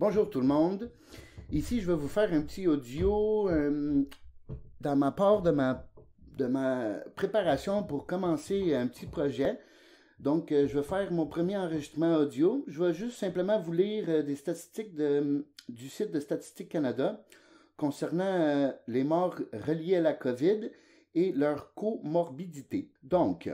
Bonjour tout le monde. Ici, je vais vous faire un petit audio euh, dans ma part de ma, de ma préparation pour commencer un petit projet. Donc, euh, je vais faire mon premier enregistrement audio. Je vais juste simplement vous lire euh, des statistiques de, du site de Statistique Canada concernant les morts reliées à la COVID et leur comorbidité. Donc,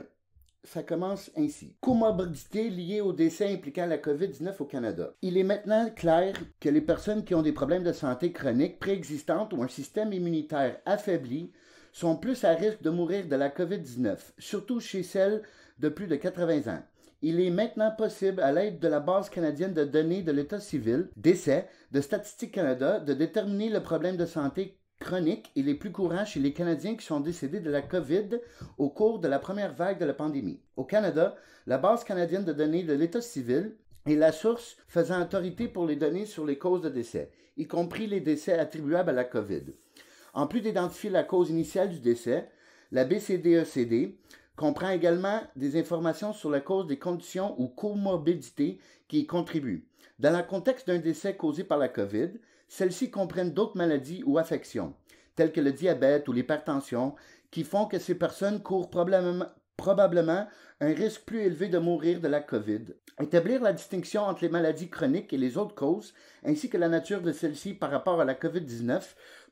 ça commence ainsi. Comorbidité liée au décès impliquant la COVID-19 au Canada. Il est maintenant clair que les personnes qui ont des problèmes de santé chroniques préexistantes ou un système immunitaire affaibli sont plus à risque de mourir de la COVID-19, surtout chez celles de plus de 80 ans. Il est maintenant possible, à l'aide de la base canadienne de données de l'état civil, décès, e, de Statistique Canada, de déterminer le problème de santé chroniques et les plus courants chez les Canadiens qui sont décédés de la COVID au cours de la première vague de la pandémie. Au Canada, la base canadienne de données de l'État civil est la source faisant autorité pour les données sur les causes de décès, y compris les décès attribuables à la COVID. En plus d'identifier la cause initiale du décès, la BCDECD e comprend également des informations sur la cause des conditions ou comorbidités qui y contribuent. Dans le contexte d'un décès causé par la COVID, celles-ci comprennent d'autres maladies ou affections tels que le diabète ou l'hypertension, qui font que ces personnes courent probablement un risque plus élevé de mourir de la COVID. Établir la distinction entre les maladies chroniques et les autres causes, ainsi que la nature de celles-ci par rapport à la COVID-19,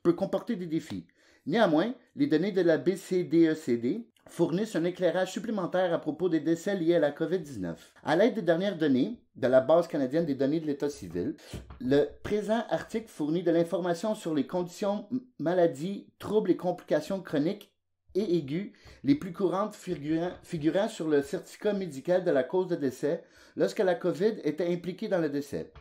peut comporter des défis. Néanmoins, les données de la BCDECD e fournissent un éclairage supplémentaire à propos des décès liés à la COVID-19. À l'aide des dernières données de la Base canadienne des données de l'État civil, le présent article fournit de l'information sur les conditions, maladies, troubles et complications chroniques et aiguës les plus courantes figurant, sur le certificat médical de la cause de décès lorsque la COVID était impliquée dans le décès.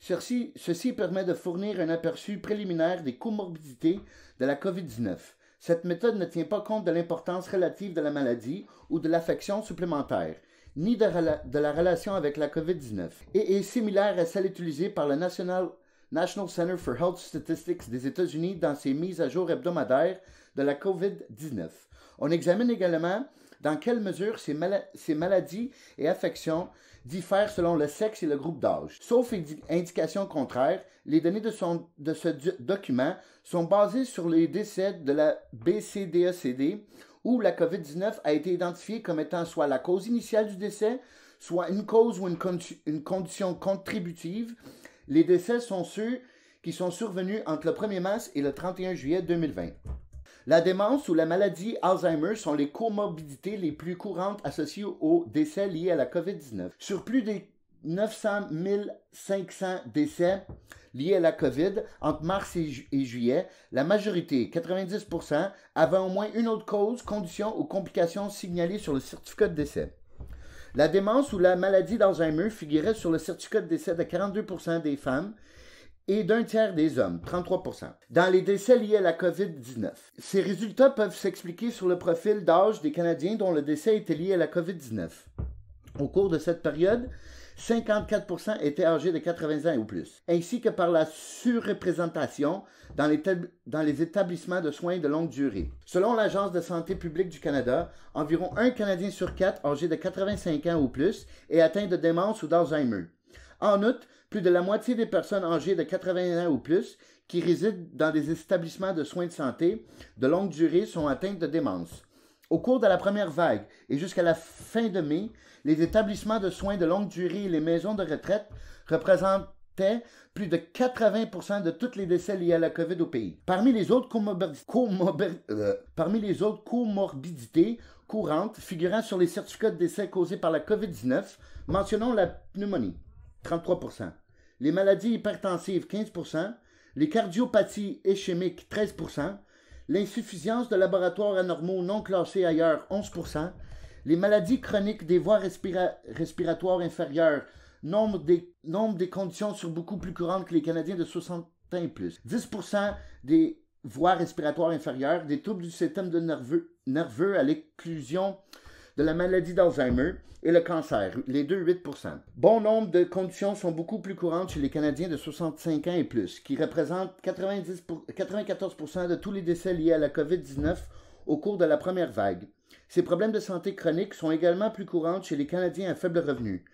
ceci permet de fournir un aperçu préliminaire des comorbidités de la COVID-19 cette méthode ne tient pas compte de l'importance relative de la maladie ou de l'affection supplémentaire, ni de, la relation avec la COVID-19, et est similaire à celle utilisée par le National, National Center for Health Statistics des États-Unis dans ses mises à jour hebdomadaires de la COVID-19. On examine également dans quelle mesure ces, maladies et affections diffèrent selon le sexe et le groupe d'âge. Sauf indication contraire, les données de, ce document sont basées sur les décès de la BCDACD, e où la COVID-19 a été identifiée comme étant soit la cause initiale du décès, soit une cause ou une condition contributive. Les décès sont ceux qui sont survenus entre le 1er mars et le 31 juillet 2020. La démence ou la maladie Alzheimer sont les comorbidités les plus courantes associées aux décès liés à la COVID-19. Sur plus de 900 500 décès liés à la COVID entre mars et, juillet, la majorité, 90%, avaient au moins une autre cause, condition ou complication signalée sur le certificat de décès. La démence ou la maladie d'Alzheimer figurait sur le certificat de décès de 42% des femmes et d'un tiers des hommes, 33 dans les décès liés à la COVID-19. Ces résultats peuvent s'expliquer sur le profil d'âge des Canadiens dont le décès était lié à la COVID-19. Au cours de cette période, 54 étaient âgés de 80 ans ou plus, ainsi que par la surreprésentation dans les, dans les établissements de soins de longue durée. Selon l'Agence de santé publique du Canada, environ un Canadien sur quatre âgé de 85 ans ou plus est atteint de démence ou d'Alzheimer. En outre, plus de la moitié des personnes âgées de 80 ans ou plus qui résident dans des établissements de soins de santé de longue durée sont atteintes de démence. Au cours de la première vague et jusqu'à la fin de mai, les établissements de soins de longue durée et les maisons de retraite représentaient plus de 80 de tous les décès liés à la COVID au pays. Parmi les autres, comorbidités, euh, parmi les autres comorbidités courantes figurant sur les certificats de décès causés par la COVID-19, mentionnons la pneumonie, 33 les maladies hypertensives 15 les cardiopathies ischémiques 13 l'insuffisance de laboratoires anormaux non classés ailleurs 11 les maladies chroniques des voies respiratoires inférieures, nombre des, des conditions sur beaucoup plus courantes que les Canadiens de 60 ans et plus. 10 des voies respiratoires inférieures, des troubles du système nerveux, nerveux à l'exclusion de la maladie d'Alzheimer et le cancer, les deux 8 Bon nombre de conditions sont beaucoup plus courantes chez les Canadiens de 65 ans et plus, qui représentent 90 94 de tous les décès liés à la COVID-19 au cours de la première vague. Ces problèmes de santé chroniques sont également plus courants chez les Canadiens à faible revenu,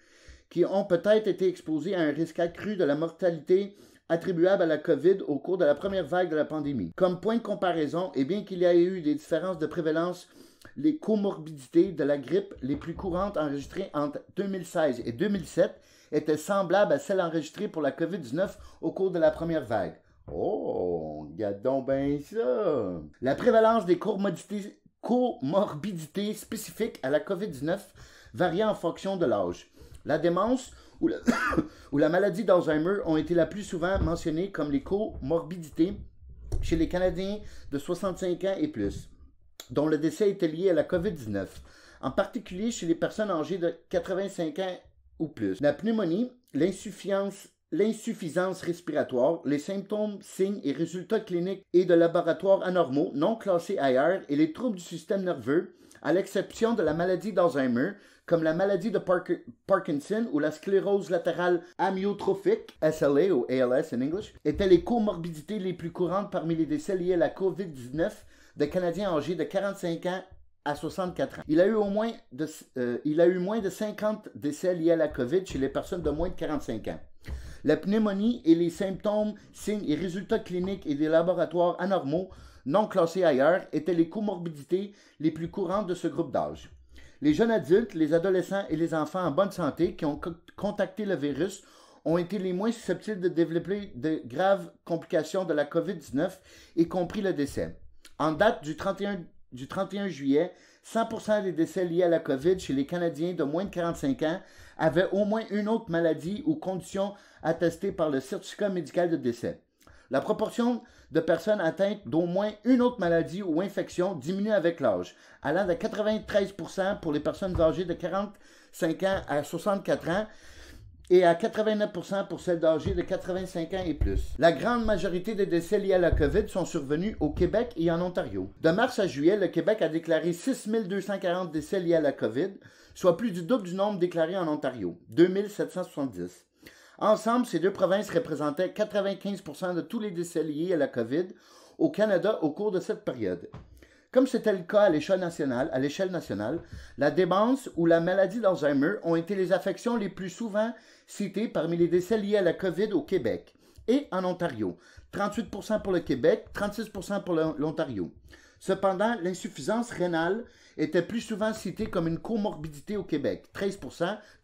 qui ont peut-être été exposés à un risque accru de la mortalité attribuable à la COVID au cours de la première vague de la pandémie. Comme point de comparaison, et bien qu'il y ait eu des différences de prévalence les comorbidités de la grippe les plus courantes enregistrées entre 2016 et 2007 étaient semblables à celles enregistrées pour la COVID-19 au cours de la première vague. Oh, regarde donc bien ça! La prévalence des comorbidités, spécifiques à la COVID-19 variait en fonction de l'âge. La démence ou, ou la maladie d'Alzheimer ont été la plus souvent mentionnées comme les comorbidités chez les Canadiens de 65 ans et plus dont le décès était lié à la COVID-19, en particulier chez les personnes âgées de 85 ans ou plus. La pneumonie, l'insuffisance respiratoire, les symptômes, signes et résultats cliniques et de laboratoires anormaux non classés ailleurs et les troubles du système nerveux, à l'exception de la maladie d'Alzheimer, comme la maladie de Parkinson ou la sclérose latérale amyotrophique, SLA ou ALS en anglais, étaient les comorbidités les plus courantes parmi les décès liés à la COVID-19 de Canadiens âgés de 45 ans à 64 ans. Il a eu au moins de, euh, il a eu moins de 50 décès liés à la COVID chez les personnes de moins de 45 ans. La pneumonie et les symptômes, signes et résultats cliniques et des laboratoires anormaux non classés ailleurs étaient les comorbidités les plus courantes de ce groupe d'âge. Les jeunes adultes, les adolescents et les enfants en bonne santé qui ont contacté le virus ont été les moins susceptibles de développer de graves complications de la COVID-19, y compris le décès. En date du 31, juillet, 100 des décès liés à la COVID chez les Canadiens de moins de 45 ans avaient au moins une autre maladie ou condition attestée par le certificat médical de décès. La proportion de personnes atteintes d'au moins une autre maladie ou infection diminue avec l'âge, allant de 93 pour les personnes âgées de 45 ans à 64 ans et à 89% pour celles d'âge de 85 ans et plus. La grande majorité des décès liés à la COVID sont survenus au Québec et en Ontario. De mars à juillet, le Québec a déclaré 6240 décès liés à la COVID, soit plus du double du nombre déclaré en Ontario, 2770. Ensemble, ces deux provinces représentaient 95 de tous les décès liés à la COVID au Canada au cours de cette période. Comme c'était le cas à l'échelle nationale, à l'échelle nationale, la démence ou la maladie d'Alzheimer ont été les affections les plus souvent cité parmi les décès liés à la COVID au Québec et en Ontario. 38 pour le Québec, 36 pour l'Ontario. Cependant, l'insuffisance rénale était plus souvent citée comme une comorbidité au Québec, 13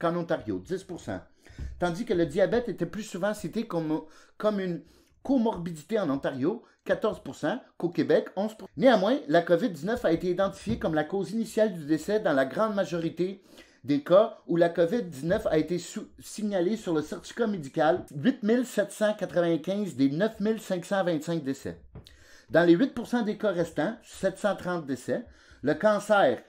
qu'en Ontario, 10 tandis que le diabète était plus souvent cité comme, comme une comorbidité en Ontario, 14 qu'au Québec, 11 Néanmoins, la COVID-19 a été identifiée comme la cause initiale du décès dans la grande majorité des cas où la COVID-19 a été signalée sur le certificat médical 8795 des 9525 décès. Dans les 8 des cas restants, 730 décès, le cancer,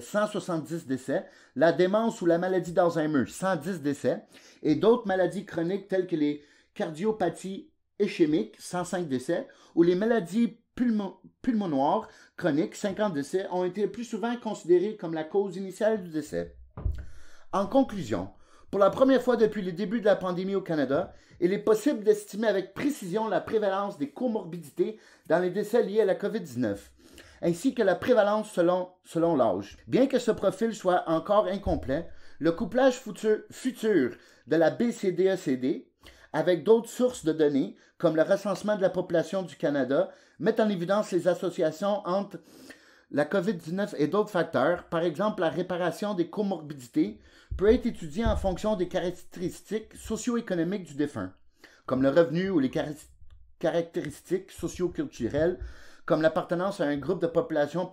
170 décès, la démence ou la maladie d'Alzheimer, 110 décès, et d'autres maladies chroniques telles que les cardiopathies ischémiques, 105 décès, ou les maladies pulmonaires pulmonoires chroniques, 50 décès, ont été plus souvent considérées comme la cause initiale du décès. En conclusion, pour la première fois depuis le début de la pandémie au Canada, il est possible d'estimer avec précision la prévalence des comorbidités dans les décès liés à la COVID-19, ainsi que la prévalence selon, selon l'âge. Bien que ce profil soit encore incomplet, le couplage futur, futur de la BCDECD e avec d'autres sources de données, comme le recensement de la population du Canada, met en évidence les associations entre la COVID-19 et d'autres facteurs, par exemple la réparation des comorbidités, peut être étudié en fonction des caractéristiques socio-économiques du défunt, comme le revenu ou les caractéristiques socio-culturelles, comme l'appartenance à un groupe de population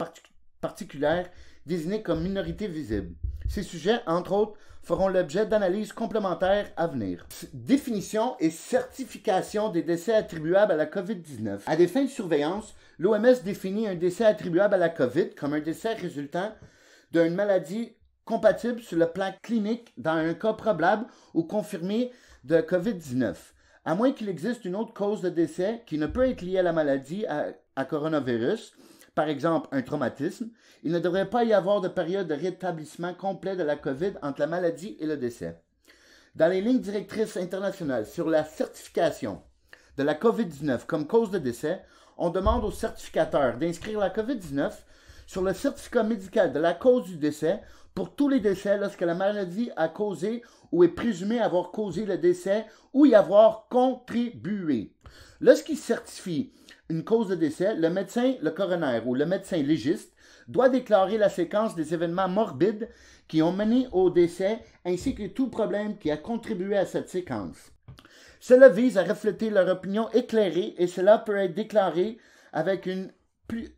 particulière désigné comme minorité visible. Ces sujets, entre autres, feront l'objet d'analyses complémentaires à venir. Définition et certification des décès attribuables à la COVID-19. À des fins de surveillance, l'OMS définit un décès attribuable à la COVID comme un décès résultant d'une maladie compatible sur le plan clinique dans un cas probable ou confirmé de COVID-19, à moins qu'il existe une autre cause de décès qui ne peut être liée à la maladie à, coronavirus, par exemple un traumatisme, il ne devrait pas y avoir de période de rétablissement complet de la COVID entre la maladie et le décès. Dans les lignes directrices internationales sur la certification de la COVID-19 comme cause de décès, on demande aux certificateurs d'inscrire la COVID-19 sur le certificat médical de la cause du décès pour tous les décès lorsque la maladie a causé ou est présumée avoir causé le décès ou y avoir contribué. Lorsqu'il certifie une cause de décès, le médecin, le coroner ou le médecin légiste doit déclarer la séquence des événements morbides qui ont mené au décès ainsi que tout problème qui a contribué à cette séquence. Cela vise à refléter leur opinion éclairée et cela peut être déclaré avec une,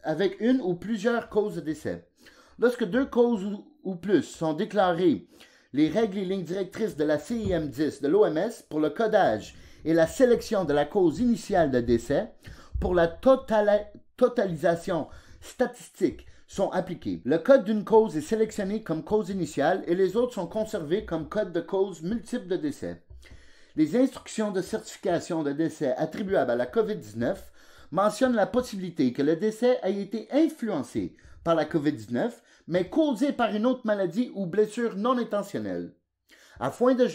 avec une ou plusieurs causes de décès. Lorsque deux causes ou plus sont déclarées les règles et lignes directrices de la CIM10 de l'OMS pour le codage et la sélection de la cause initiale de décès pour la totalisation statistique sont appliquées. Le code d'une cause est sélectionné comme cause initiale et les autres sont conservés comme code de cause multiple de décès. Les instructions de certification de décès attribuables à la COVID-19 mentionnent la possibilité que le décès ait été influencé par la COVID-19, mais causée par une autre maladie ou blessure non intentionnelle. Afin de,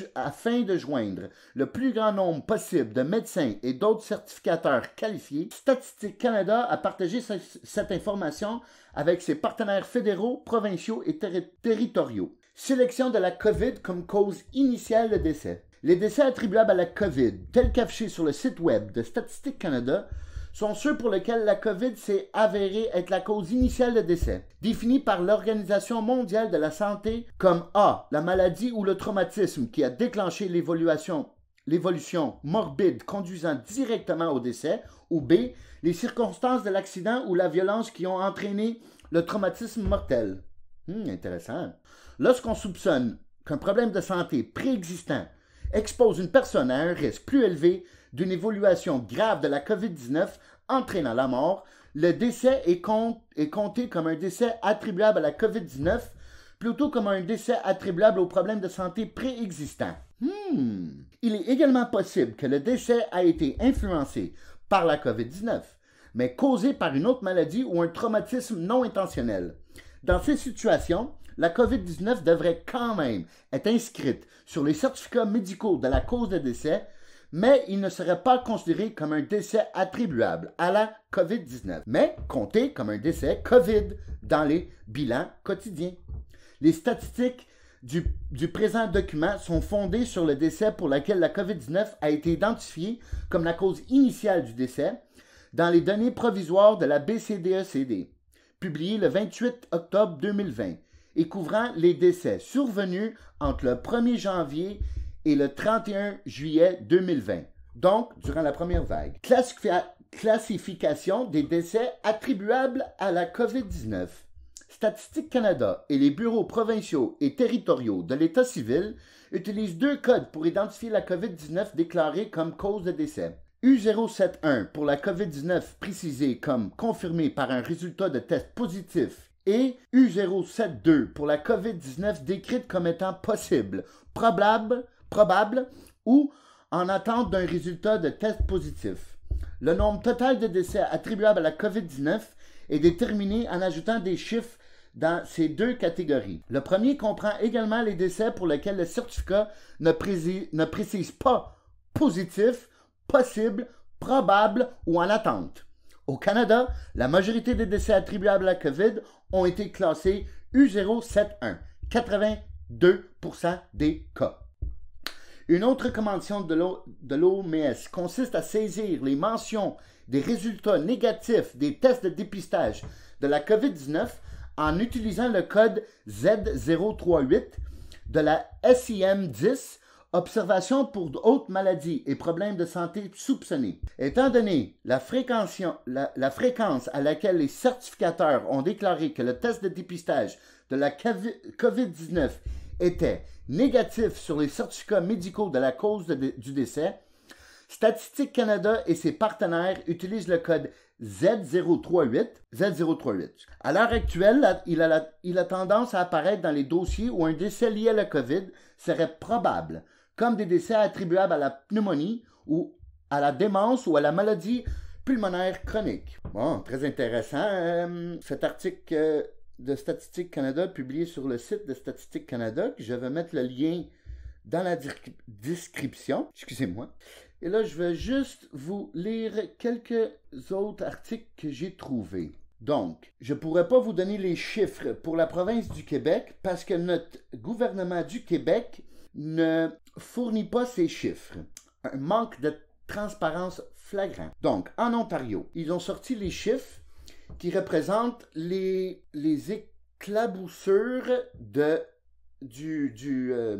de, joindre le plus grand nombre possible de médecins et d'autres certificateurs qualifiés, Statistique Canada a partagé cette information avec ses partenaires fédéraux, provinciaux et territoriaux. Sélection de la COVID comme cause initiale de décès. Les décès attribuables à la COVID, tels qu'affichés sur le site web de Statistique Canada, sont ceux pour lesquels la COVID s'est avérée être la cause initiale de décès, définie par l'Organisation mondiale de la santé comme A, la maladie ou le traumatisme qui a déclenché l'évolution l'évolution morbide conduisant directement au décès, ou B, les circonstances de l'accident ou la violence qui ont entraîné le traumatisme mortel. Hmm, intéressant. Lorsqu'on soupçonne qu'un problème de santé préexistant expose une personne à un risque plus élevé d'une évolution grave de la COVID-19 entraînant la mort, le décès est, compté comme un décès attribuable à la COVID-19 plutôt comme un décès attribuable aux problèmes de santé préexistants. Hmm. Il est également possible que le décès a été influencé par la COVID-19, mais causé par une autre maladie ou un traumatisme non intentionnel. Dans ces situations, la COVID-19 devrait quand même être inscrite sur les certificats médicaux de la cause de décès, mais il ne serait pas considéré comme un décès attribuable à la COVID-19, mais compté comme un décès COVID dans les bilans quotidiens. Les statistiques du, présent document sont fondées sur le décès pour lequel la COVID-19 a été identifiée comme la cause initiale du décès dans les données provisoires de la BCDECD, e publiées le 28 octobre 2020, et couvrant les décès survenus entre le 1er janvier et le 31 juillet 2020, donc durant la première vague. classification des décès attribuables à la COVID-19. Statistique Canada et les bureaux provinciaux et territoriaux de l'État civil utilisent deux codes pour identifier la COVID-19 déclarée comme cause de décès. U071 pour la COVID-19 précisée comme confirmée par un résultat de test positif et U072 pour la COVID-19 décrite comme étant possible, probable, probable ou en attente d'un résultat de test positif. Le nombre total de décès attribuables à la COVID-19 est déterminé en ajoutant des chiffres dans ces deux catégories. Le premier comprend également les décès pour lesquels le certificat ne, ne précise pas positif, possible, probable ou en attente. Au Canada, la majorité des décès attribuables à la COVID ont été classés U071, 82 des cas. Une autre convention de l'OMS consiste à saisir les mentions des résultats négatifs des tests de dépistage de la COVID-19 en utilisant le code Z038 de la SIM 10 Observation pour d'autres maladies et problèmes de santé soupçonnés. Étant donné la, fréquence à laquelle les certificateurs ont déclaré que le test de dépistage de la COVID-19 était négatif sur les certificats médicaux de la cause du décès, Statistique Canada et ses partenaires utilisent le code Z038. Z038. À l'heure actuelle, il, a il a tendance à apparaître dans les dossiers où un décès lié à la COVID serait probable, comme des décès attribuables à la pneumonie ou à la démence ou à la maladie pulmonaire chronique. Bon, très intéressant. Euh, cet article euh, de Statistique Canada publié sur le site de Statistique Canada, je vais mettre le lien dans la description. Excusez-moi. Et là, je vais juste vous lire quelques autres articles que j'ai trouvés. Donc, je ne pourrais pas vous donner les chiffres pour la province du Québec parce que notre gouvernement du Québec ne fournit pas ces chiffres. Un manque de transparence flagrant. Donc, en Ontario, ils ont sorti les chiffres qui représentent les, les éclaboussures de, du, du, euh,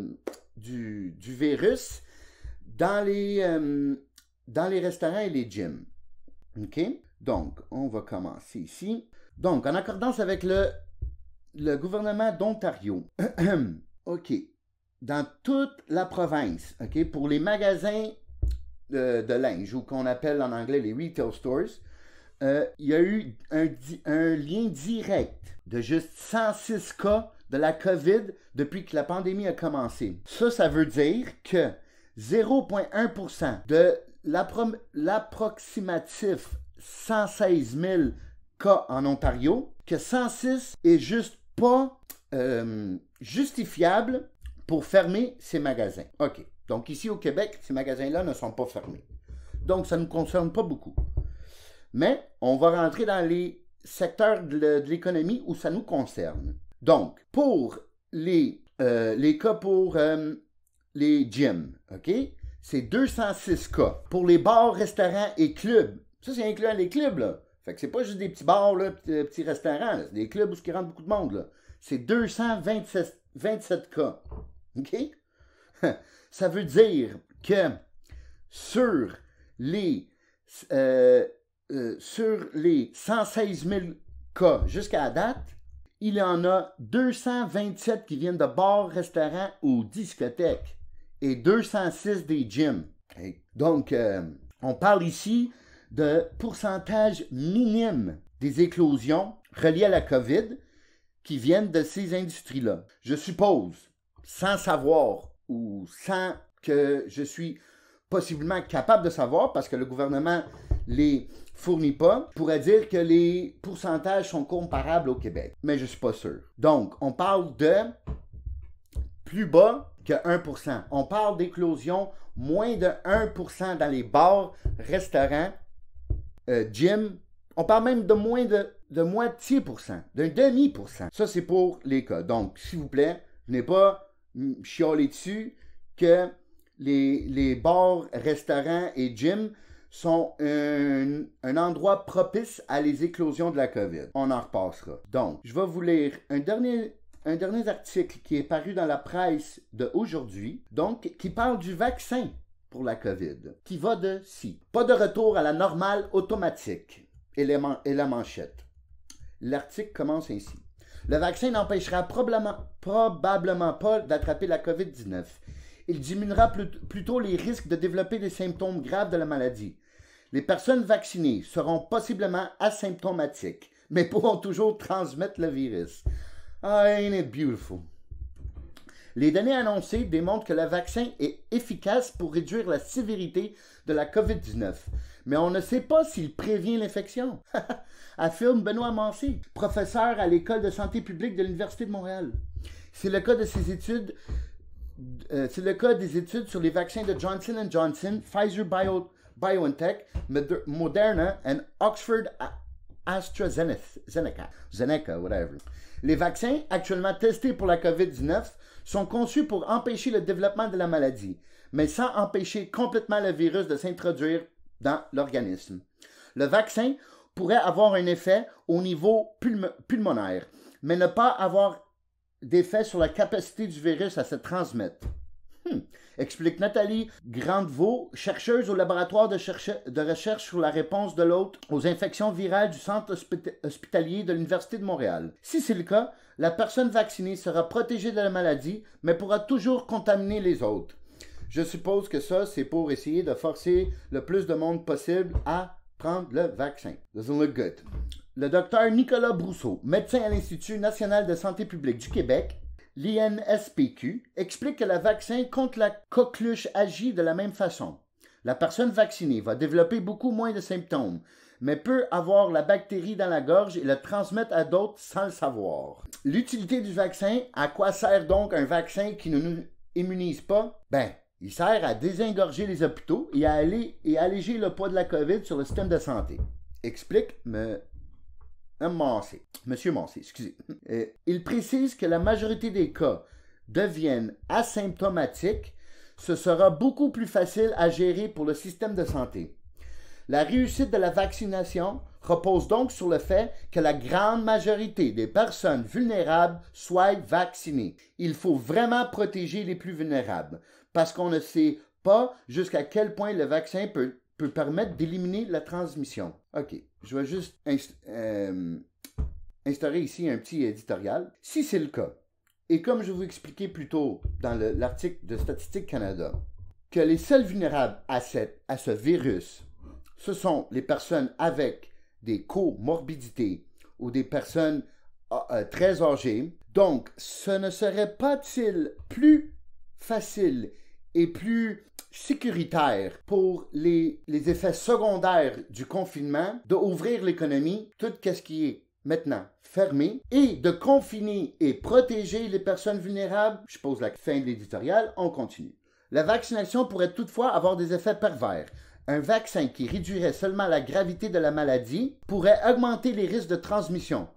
virus dans les, euh, dans les restaurants et les gyms. OK? Donc, on va commencer ici. Donc, en accordance avec le, le gouvernement d'Ontario. OK dans toute la province, OK, pour les magasins euh, de, linge, ou qu'on appelle en anglais les retail stores, euh, il y a eu un, lien direct de juste 106 cas de la COVID depuis que la pandémie a commencé. Ça, ça veut dire que 0,1% de l'approximatif 116 000 cas en Ontario, que 106 est juste pas euh, justifiable pour fermer ces magasins. OK. Donc ici au Québec, ces magasins-là ne sont pas fermés. Donc ça ne nous concerne pas beaucoup. Mais on va rentrer dans les secteurs de l'économie où ça nous concerne. Donc, pour les, euh, les cas pour euh, les gyms, OK? C'est 206 cas. Pour les bars, restaurants et clubs, ça c'est incluant les clubs, là. Fait que c'est pas juste des petits bars, là, euh, petits, restaurants, là. des clubs où qui rentre beaucoup de monde, là. C'est 227 cas. OK? Ça veut dire que sur les, euh, euh, sur les 116 000 cas jusqu'à la date, il y en a 227 qui viennent de bars, restaurants ou discothèques et 206 des gyms. Donc, euh, on parle ici de pourcentage minime des éclosions reliées à la COVID qui viennent de ces industries-là. Je suppose sans savoir ou sans que je suis possiblement capable de savoir parce que le gouvernement les fournit pas, pourrait dire que les pourcentages sont comparables au Québec. Mais je ne suis pas sûr. Donc, on parle de plus bas que 1%. On parle d'éclosion moins de 1% dans les bars, restaurants, euh, gyms. On parle même de moins de, de moitié pour cent, d'un demi pour cent. Ça, c'est pour les cas. Donc, s'il vous plaît, je pas chialer dessus que les, les bars, restaurants et gyms sont un, un, endroit propice à les éclosions de la COVID. On en repassera. Donc, je vais vous lire un dernier, un dernier article qui est paru dans la presse de aujourd'hui, donc qui parle du vaccin pour la COVID, qui va de si. Pas de retour à la normale automatique. et la manchette. L'article commence ainsi. Le vaccin n'empêchera probablement, probablement pas d'attraper la COVID-19. Il diminuera plutôt les risques de développer des symptômes graves de la maladie. Les personnes vaccinées seront possiblement asymptomatiques, mais pourront toujours transmettre le virus. Ah, it beautiful? Les données annoncées démontrent que le vaccin est efficace pour réduire la sévérité de la COVID-19 mais on ne sait pas s'il prévient l'infection, affirme Benoît mancy professeur à l'École de santé publique de l'Université de Montréal. C'est le cas de ses études. Euh, c'est le cas des études sur les vaccins de Johnson Johnson, Pfizer BioNTech, Moderna et Oxford AstraZeneca, Les vaccins actuellement testés pour la COVID-19 sont conçus pour empêcher le développement de la maladie, mais sans empêcher complètement le virus de s'introduire dans l'organisme. Le vaccin pourrait avoir un effet au niveau pulmonaire, mais ne pas avoir d'effet sur la capacité du virus à se transmettre. Hmm. Explique Nathalie Grandevaux, chercheuse au laboratoire de, recherche sur la réponse de l'hôte aux infections virales du centre hospitalier de l'Université de Montréal. Si c'est le cas, la personne vaccinée sera protégée de la maladie, mais pourra toujours contaminer les autres. Je suppose que ça, c'est pour essayer de forcer le plus de monde possible à prendre le vaccin. Doesn't look good. Le docteur Nicolas Brousseau, médecin à l'Institut national de santé publique du Québec, l'INSPQ, explique que le vaccin contre la coqueluche agit de la même façon. La personne vaccinée va développer beaucoup moins de symptômes, mais peut avoir la bactérie dans la gorge et la transmettre à d'autres sans le savoir. L'utilité du vaccin, à quoi sert donc un vaccin qui ne nous immunise pas? Ben, il sert à désengorger les hôpitaux et à, aller, et alléger le poids de la COVID sur le système de santé. Explique M. Mancé, Monsieur Mancé, excusez. Euh, il précise que la majorité des cas deviennent asymptomatiques. Ce sera beaucoup plus facile à gérer pour le système de santé. La réussite de la vaccination repose donc sur le fait que la grande majorité des personnes vulnérables soient vaccinées. Il faut vraiment protéger les plus vulnérables parce qu'on ne sait pas jusqu'à quel point le vaccin peut, permettre d'éliminer la transmission. OK, je vais juste euh, instaurer ici un petit éditorial. Si c'est le cas, et comme je vous expliquais plus tôt dans l'article de Statistique Canada, que les seuls vulnérables à, à ce virus, ce sont les personnes avec des comorbidités ou des personnes euh, euh, très âgées. Donc, ce ne serait pas-il plus facile et plus sécuritaire pour les, les effets secondaires du confinement d'ouvrir l'économie, tout ce qui est maintenant fermé, et de confiner et protéger les personnes vulnérables. Je pose la fin de l'éditorial, on continue. La vaccination pourrait toutefois avoir des effets pervers. Un vaccin qui réduirait seulement la gravité de la maladie pourrait augmenter les risques de transmission,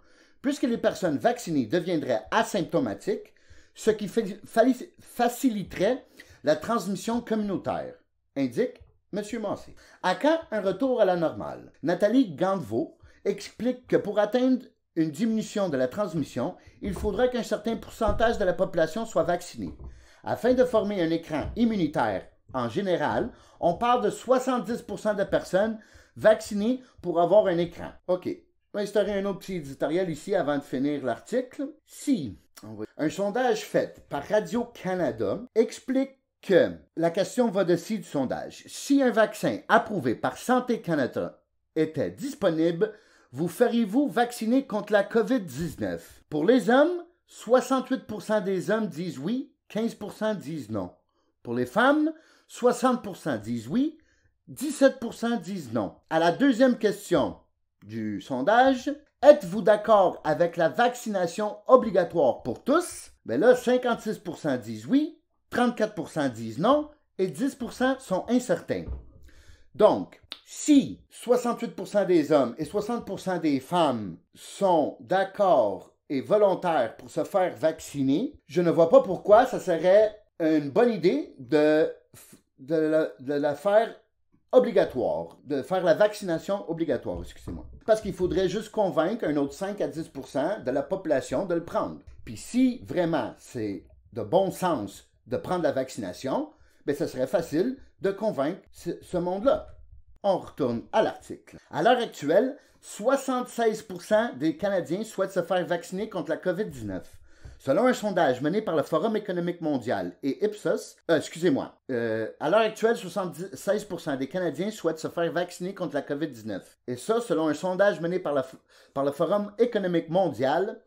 puisque les personnes vaccinées deviendraient asymptomatiques, ce qui faciliterait la transmission communautaire, indique M. Massé. À quand un retour à la normale? Nathalie Gandevaux explique que pour atteindre une diminution de la transmission, il faudra qu'un certain pourcentage de la population soit vaccinée. Afin de former un écran immunitaire en général, on parle de 70% de personnes vaccinées pour avoir un écran. OK. Je instaurer un autre petit éditorial ici avant de finir l'article. Si un sondage fait par Radio-Canada explique que la question va de dessus du sondage. Si un vaccin approuvé par Santé Canada était disponible, vous feriez-vous vacciner contre la COVID-19? Pour les hommes, 68% des hommes disent oui, 15% disent non. Pour les femmes, 60% disent oui, 17% disent non. À la deuxième question du sondage, êtes-vous d'accord avec la vaccination obligatoire pour tous? ben là, 56% disent oui, 34 disent non et 10 sont incertains. Donc, si 68 des hommes et 60 des femmes sont d'accord et volontaires pour se faire vacciner, je ne vois pas pourquoi ça serait une bonne idée de, de, la, faire obligatoire, de faire la vaccination obligatoire, excusez-moi. Parce qu'il faudrait juste convaincre un autre 5 à 10 de la population de le prendre. Puis si vraiment c'est de bon sens de prendre la vaccination, mais ben, ce serait facile de convaincre ce monde-là. On retourne à l'article. À l'heure actuelle, 76% des Canadiens souhaitent se faire vacciner contre la COVID-19. Selon un sondage mené par le Forum économique mondial et Ipsos, euh, excusez-moi, euh, à l'heure actuelle, 76% des Canadiens souhaitent se faire vacciner contre la COVID-19. Et ça, selon un sondage mené par, par le Forum économique mondial,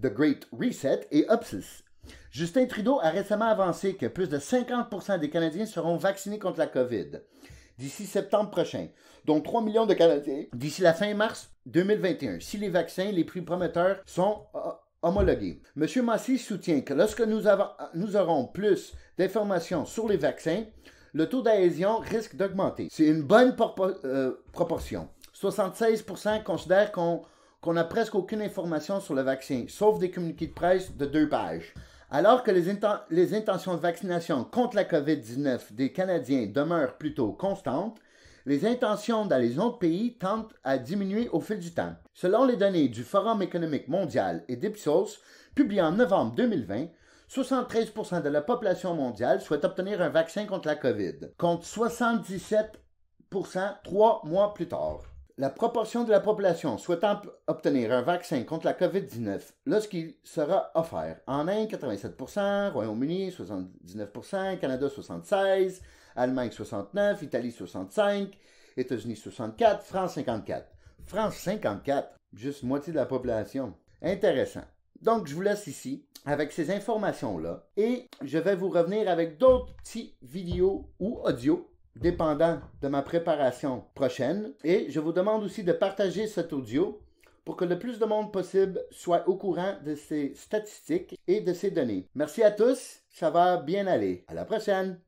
The Great Reset et Ipsos. Justin Trudeau a récemment avancé que plus de 50 des Canadiens seront vaccinés contre la COVID d'ici septembre prochain, dont 3 millions de Canadiens d'ici la fin mars 2021, si les vaccins les plus prometteurs sont euh, homologués. M. Massy soutient que lorsque nous, aurons plus d'informations sur les vaccins, le taux d'adhésion risque d'augmenter. C'est une bonne euh, proportion. 76 considèrent qu'on n'a presque aucune information sur le vaccin, sauf des communiqués de presse de deux pages. Alors que les, intentions de vaccination contre la COVID-19 des Canadiens demeurent plutôt constantes, les intentions dans les autres pays tentent à diminuer au fil du temps. Selon les données du Forum économique mondial et d'Ipsos, publiées en novembre 2020, 73 de la population mondiale souhaite obtenir un vaccin contre la COVID, contre 77 trois mois plus tard la proportion de la population souhaitant obtenir un vaccin contre la COVID-19 lorsqu'il sera offert en Inde 87%, Royaume-Uni 79%, Canada 76%, Allemagne 69%, Italie 65%, États-Unis 64%, France 54%. France 54%, juste moitié de la population. Intéressant. Donc je vous laisse ici avec ces informations-là et je vais vous revenir avec d'autres petits vidéos ou audios dépendant de ma préparation prochaine. Et je vous demande aussi de partager cet audio pour que le plus de monde possible soit au courant de ces statistiques et de ces données. Merci à tous, ça va bien aller. À la prochaine!